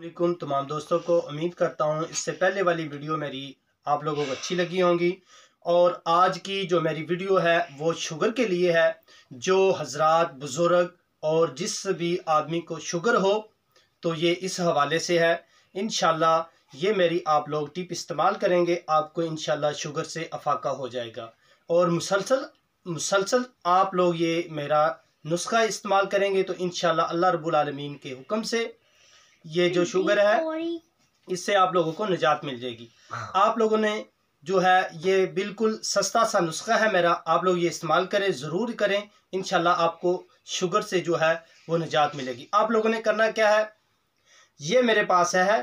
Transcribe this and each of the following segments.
अलकुम तमाम दोस्तों को उम्मीद करता हूँ इससे पहले वाली वीडियो मेरी आप लोगों को अच्छी लगी होंगी और आज की जो मेरी वीडियो है वो शुगर के लिए है जो हजरात बुज़ुर्ग और जिस भी आदमी को शुगर हो तो ये इस हवाले से है इन ये मेरी आप लोग टिप इस्तेमाल करेंगे आपको इन शुगर से अफाका हो जाएगा और मुसलसल मुसलसल आप लोग ये मेरा नुस्खा इस्तेमाल करेंगे तो इन अल्लाह रबुलमीन के हुक्म से ये जो शुगर है इससे आप लोगों को निजात मिल जाएगी हाँ। आप लोगों ने जो है ये बिल्कुल सस्ता सा नुस्खा है मेरा आप लोग ये इस्तेमाल करें ज़रूर करें इन आपको शुगर से जो है वो निजात मिलेगी आप लोगों ने करना क्या है ये मेरे पास है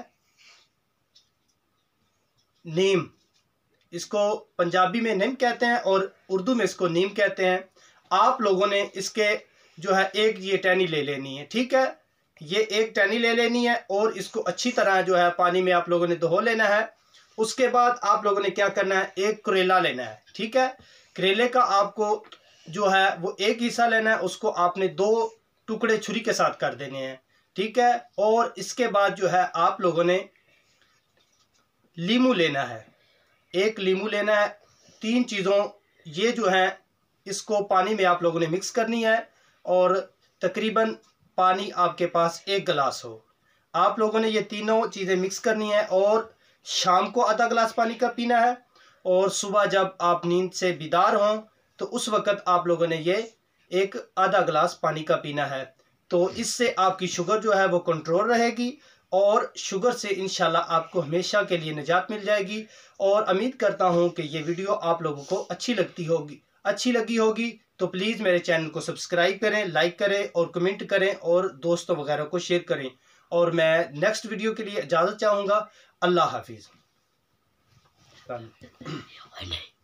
नीम इसको पंजाबी में नीम कहते हैं और उर्दू में इसको नीम कहते हैं आप लोगों ने इसके जो है एक ये टहनी ले लेनी है ठीक है ये एक टहनी ले लेनी है और इसको अच्छी तरह जो है पानी में आप लोगों ने धो लेना है उसके बाद आप लोगों ने क्या करना है एक करेला लेना है ठीक है करेले का आपको जो है वो एक हिस्सा लेना है उसको आपने दो टुकड़े छुरी के साथ कर देने हैं ठीक है और इसके बाद जो है आप लोगों ने लीमू लेना है एक लीमू लेना है तीन चीज़ों ये जो है इसको पानी में आप लोगों ने मिक्स करनी है और तकरीबन पानी आपके पास एक गिलास हो आप लोगों ने ये तीनों चीज़ें मिक्स करनी है और शाम को आधा गिलास पानी का पीना है और सुबह जब आप नींद से बीदार हों तो उस वक़्त आप लोगों ने ये एक आधा गिलास पानी का पीना है तो इससे आपकी शुगर जो है वो कंट्रोल रहेगी और शुगर से इन आपको हमेशा के लिए निजात मिल जाएगी और उम्मीद करता हूँ कि ये वीडियो आप लोगों को अच्छी लगती होगी अच्छी लगी होगी तो प्लीज़ मेरे चैनल को सब्सक्राइब करें लाइक करें और कमेंट करें और दोस्तों वगैरह को शेयर करें और मैं नेक्स्ट वीडियो के लिए इजाज़त चाहूंगा अल्लाह हाफिज़